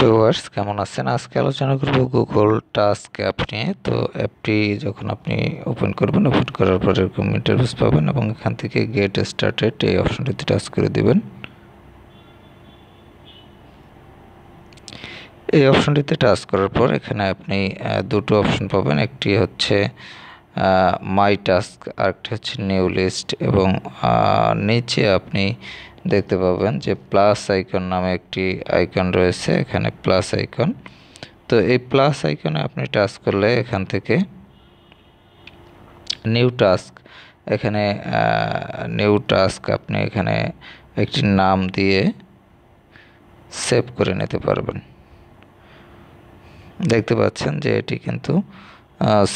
viewers কেমন আছেন আজকে আলোচনা করব গুগল টাস্ক অ্যাপ নিয়ে তো অ্যাপটি যখন আপনি ওপেন করবেন ওপেন করার পর এরকম ইন্টারভিউস পাবেন এবং এখান থেকে গেট স্টার্টেড এই অপশনটিতে টাচ করে দেবেন এই অপশনটিতে টাচ করার পর এখানে আপনি দুটো অপশন পাবেন একটি হচ্ছে মাই টাস্ক আরেকটি হচ্ছে নিউ লিস্ট এবং নিচে আপনি দেখতে পাবেন যে প্লাস আইকন নামে একটি আইকন রয়েছে এখানে প্লাস আইকন তো এই প্লাস আইকনে আপনি টাচ করলে এখান থেকে নিউ টাস্ক এখানে নিউ টাস্ক আপনি এখানে একটি নাম দিয়ে সেভ করে নিতে পারবেন দেখতে পাচ্ছেন যে এটি কিন্তু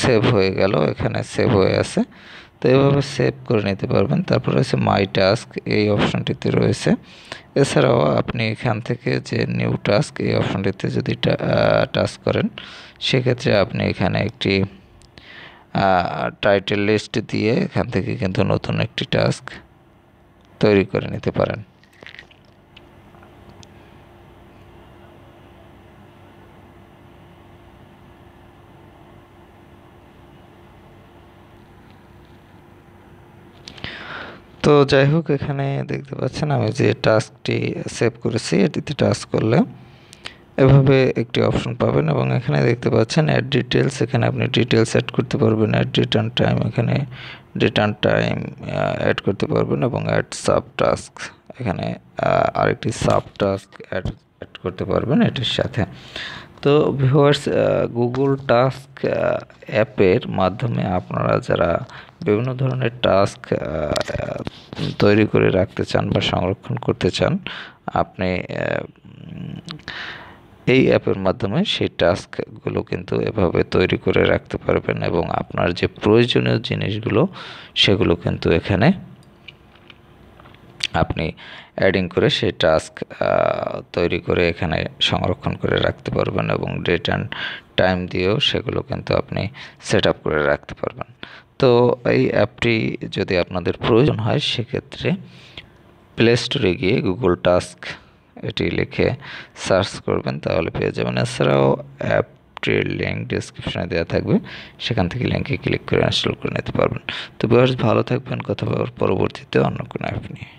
সেভ হয়ে গেল এখানে সেভ হয়ে আছে তো এভাবে সেভ করে নিতে পারবেন তারপর রয়েছে মাই টাস্ক এই অপশনটিতে রয়েছে এছাড়াও আপনি এখান থেকে যে নিউ টাস্ক এই অপশনটিতে যদি টাস্ক করেন সেক্ষেত্রে আপনি এখানে একটি টাইটেল লিস্ট দিয়ে এখান থেকে কিন্তু নতুন একটি টাস্ক তৈরি করে নিতে পারেন তো যাই হোক এখানে দেখতে পাচ্ছেন আমি যে টাস্কটি সেভ করেছি এটিতে টাস্ক করলে এভাবে একটি অপশন পাবেন এবং এখানে দেখতে পাচ্ছেন অ্যাড ডিটেলস এখানে আপনি ডিটেলস অ্যাড করতে পারবেন অ্যাড রিটার্ন টাইম এখানে রিটার্ন টাইম অ্যাড করতে পারবেন এবং অ্যাড সাব টাস্ক এখানে আরেকটি সাব টাস্ক অ্যাড অ্যাড করতে পারবেন এটির সাথে তো ভিউয়ার্স গুগল টাস্ক অ্যাপের মাধ্যমে আপনারা যারা বিভিন্ন ধরনের টাস্ক তৈরি করে রাখতে চান বা সংরক্ষণ করতে চান আপনি এই অ্যাপের মাধ্যমে সেই টাস্কগুলো কিন্তু এভাবে তৈরি করে রাখতে পারবেন এবং আপনার যে প্রয়োজনীয় জিনিসগুলো সেগুলো কিন্তু এখানে আপনি অ্যাডিং করে সেই টাস্ক তৈরি করে এখানে সংরক্ষণ করে রাখতে পারবেন এবং ডেট অ্যান্ড টাইম দিয়েও সেগুলো কিন্তু আপনি সেট করে রাখতে পারবেন তো এই অ্যাপটি যদি আপনাদের প্রয়োজন হয় সেক্ষেত্রে প্লে স্টোরে গিয়ে গুগল টাস্ক এটি লিখে সার্চ করবেন তাহলে পেয়ে যাবেন এছাড়াও অ্যাপটির লিঙ্ক ডিসক্রিপশনে দেওয়া থাকবে সেখান থেকে লিঙ্কে ক্লিক করে ইনস্টল করে নিতে পারবেন তো বিহার ভালো থাকবেন কথা পরবর্তীতে অন্য কোনো অ্যাপ নিয়ে